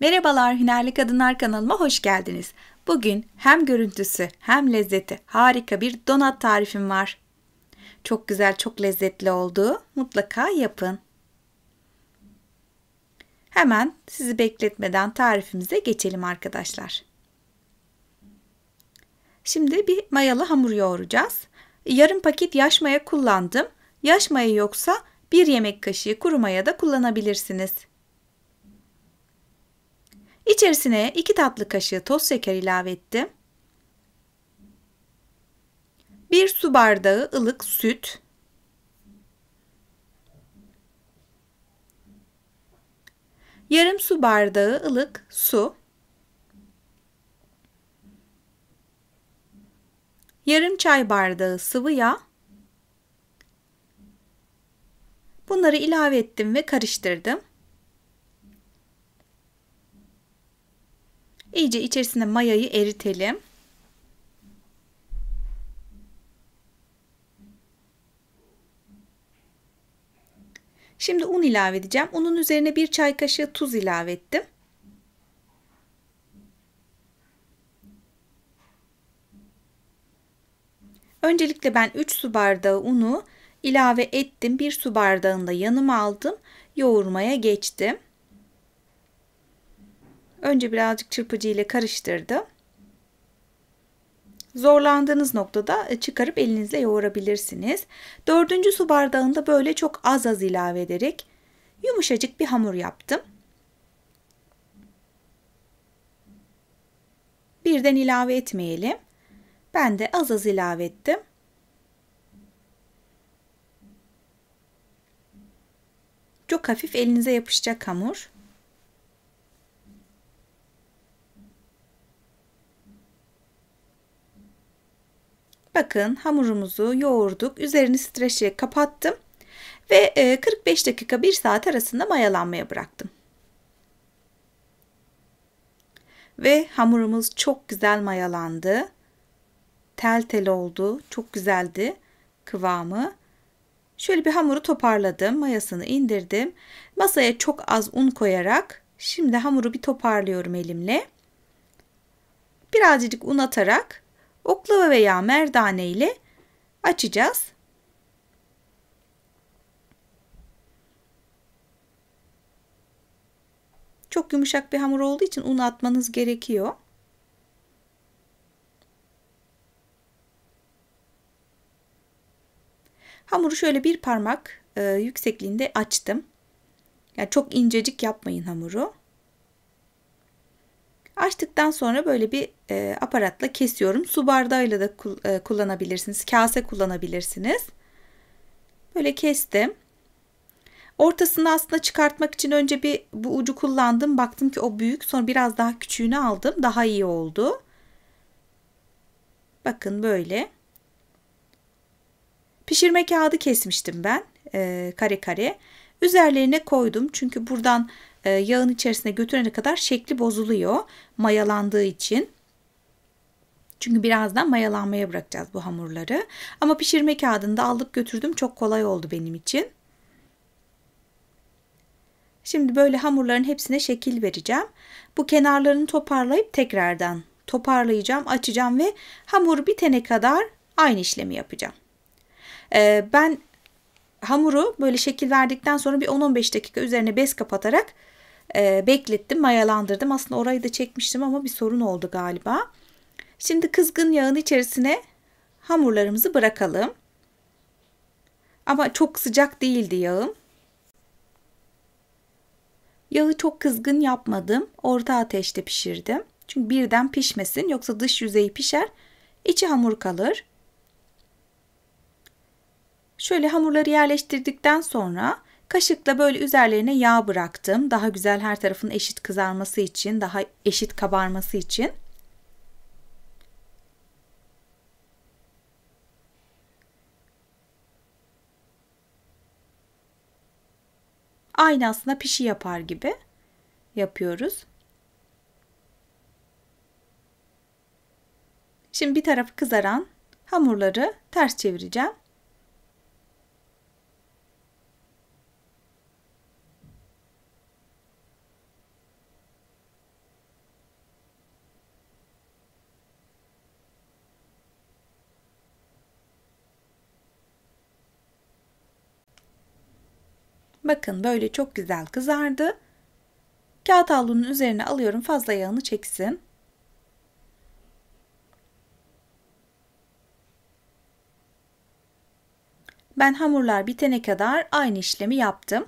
Merhabalar Hünerli Kadınlar kanalıma hoş geldiniz. Bugün hem görüntüsü hem lezzeti harika bir donat tarifim var. Çok güzel, çok lezzetli oldu. Mutlaka yapın. Hemen sizi bekletmeden tarifimize geçelim arkadaşlar. Şimdi bir mayalı hamur yoğuracağız. Yarım paket yaş maya kullandım. Yaş maya yoksa bir yemek kaşığı kuru maya da kullanabilirsiniz. İçerisine 2 tatlı kaşığı toz şeker ilave ettim. 1 su bardağı ılık süt. 1 su bardağı ılık su. yarım çay bardağı sıvı yağ. Bunları ilave ettim ve karıştırdım. İyice içerisinde mayayı eritelim. Şimdi un ilave edeceğim. Unun üzerine bir çay kaşığı tuz ilave ettim. Öncelikle ben 3 su bardağı unu ilave ettim. 1 su bardağını da yanıma aldım. Yoğurmaya geçtim. Önce birazcık çırpıcı ile karıştırdım. Zorlandığınız noktada e, çıkarıp elinizle yoğurabilirsiniz. Dördüncü su bardağında böyle çok az az ilave ederek yumuşacık bir hamur yaptım. Birden ilave etmeyelim. Ben de az az ilave ettim. Çok hafif elinize yapışacak hamur. Bakın hamurumuzu yoğurduk. Üzerini streçle kapattım. Ve 45 e, dakika 1 saat arasında mayalanmaya bıraktım. Ve hamurumuz çok güzel mayalandı. Tel tel oldu. Çok güzeldi kıvamı. Şöyle bir hamuru toparladım. Mayasını indirdim. Masaya çok az un koyarak şimdi hamuru bir toparlıyorum elimle. Birazcık un atarak oklava veya merdane ile açacağız. Çok yumuşak bir hamur olduğu için un atmanız gerekiyor. Hamuru şöyle bir parmak e, yüksekliğinde açtım. Yani çok incecik yapmayın hamuru. Açtıktan sonra böyle bir e, aparatla kesiyorum. Su bardağıyla da e, kullanabilirsiniz. Kase kullanabilirsiniz. Böyle kestim. Ortasını aslında çıkartmak için önce bir bu ucu kullandım. Baktım ki o büyük. Sonra biraz daha küçüğünü aldım. Daha iyi oldu. Bakın böyle. Pişirme kağıdı kesmiştim ben. E, kare kare. Üzerlerine koydum. Çünkü buradan e, yağın içerisine götürene kadar şekli bozuluyor mayalandığı için. Çünkü birazdan mayalanmaya bırakacağız bu hamurları. Ama pişirme kağıdında da aldık götürdüm. Çok kolay oldu benim için. Şimdi böyle hamurların hepsine şekil vereceğim. Bu kenarlarını toparlayıp tekrardan toparlayacağım, açacağım ve hamur bitene kadar aynı işlemi yapacağım. Ee, ben hamuru böyle şekil verdikten sonra bir 10-15 dakika üzerine bez kapatarak e, beklettim, mayalandırdım. Aslında orayı da çekmiştim ama bir sorun oldu galiba. Şimdi kızgın yağın içerisine hamurlarımızı bırakalım. Ama çok sıcak değildi yağım. Yağı çok kızgın yapmadım. Orta ateşte pişirdim. Çünkü birden pişmesin yoksa dış yüzeyi pişer, içi hamur kalır. Şöyle hamurları yerleştirdikten sonra Kaşıkla böyle üzerlerine yağ bıraktım. Daha güzel her tarafın eşit kızarması için, daha eşit kabarması için. Aynı aslında pişi yapar gibi yapıyoruz. Şimdi bir tarafı kızaran hamurları ters çevireceğim. Bakın böyle çok güzel kızardı. Kağıt havlunun üzerine alıyorum fazla yağını çeksin. Ben hamurlar bitene kadar aynı işlemi yaptım.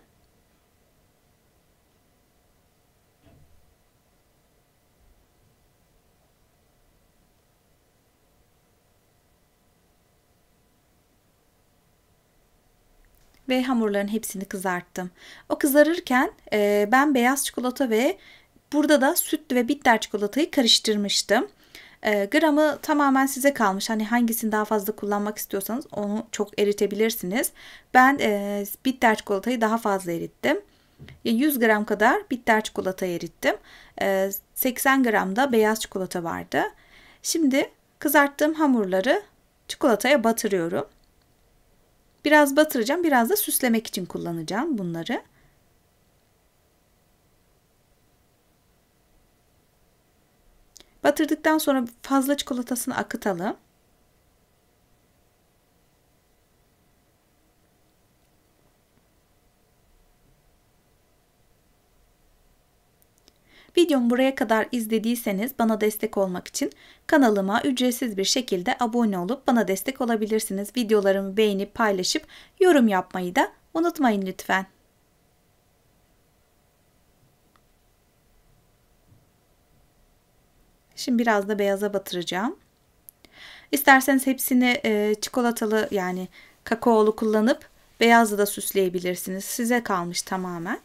ve hamurların hepsini kızarttım. O kızarırken e, ben beyaz çikolata ve burada da sütlü ve bitter çikolatayı karıştırmıştım. E, gramı tamamen size kalmış. Hani hangisini daha fazla kullanmak istiyorsanız onu çok eritebilirsiniz. Ben e, bitter çikolatayı daha fazla erittim. 100 gram kadar bitter çikolata erittim. 80 e, gram da beyaz çikolata vardı. Şimdi kızarttığım hamurları çikolataya batırıyorum. Biraz batıracağım, biraz da süslemek için kullanacağım bunları. Batırdıktan sonra fazla çikolatasını akıtalım. Videomu buraya kadar izlediyseniz bana destek olmak için kanalıma ücretsiz bir şekilde abone olup bana destek olabilirsiniz. Videolarımı beğenip paylaşıp yorum yapmayı da unutmayın lütfen. Şimdi biraz da beyaza batıracağım. İsterseniz hepsini e, çikolatalı yani kakaolu kullanıp beyazla da süsleyebilirsiniz. Size kalmış tamamen.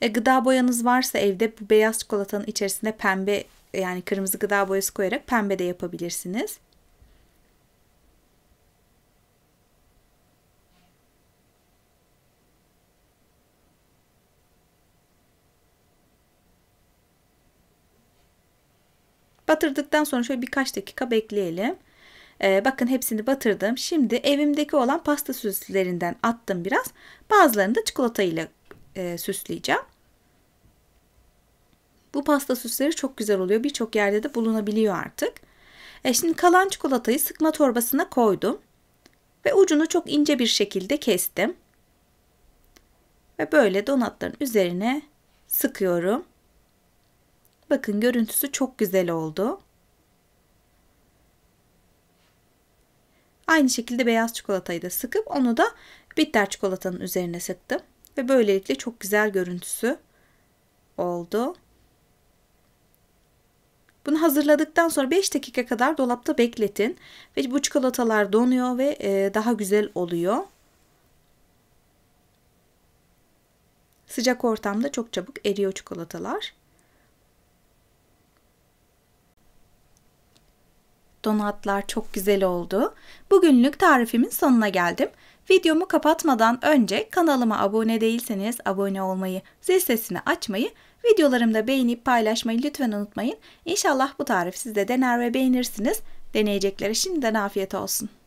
E, gıda boyanız varsa evde bu beyaz çikolatanın içerisine pembe yani kırmızı gıda boyası koyarak pembe de yapabilirsiniz. Batırdıktan sonra şöyle birkaç dakika bekleyelim. Ee, bakın hepsini batırdım. Şimdi evimdeki olan pasta süslerinden attım biraz. Bazılarını da çikolata ile e, süsleyeceğim. Bu pasta süsleri çok güzel oluyor. Birçok yerde de bulunabiliyor artık. E şimdi kalan çikolatayı sıkma torbasına koydum. Ve ucunu çok ince bir şekilde kestim. Ve böyle donatların üzerine sıkıyorum. Bakın görüntüsü çok güzel oldu. Aynı şekilde beyaz çikolatayı da sıkıp onu da bitter çikolatanın üzerine sıktım. Ve böylelikle çok güzel görüntüsü oldu. Bunu hazırladıktan sonra 5 dakika kadar dolapta bekletin. Ve bu çikolatalar donuyor ve e, daha güzel oluyor. Sıcak ortamda çok çabuk eriyor çikolatalar. Donatlar çok güzel oldu. Bugünlük tarifimin sonuna geldim. Videomu kapatmadan önce kanalıma abone değilseniz abone olmayı, zil sesini açmayı, videolarımda beğenip paylaşmayı lütfen unutmayın. İnşallah bu tarif sizde dener ve beğenirsiniz. Deneyeceklere şimdiden afiyet olsun.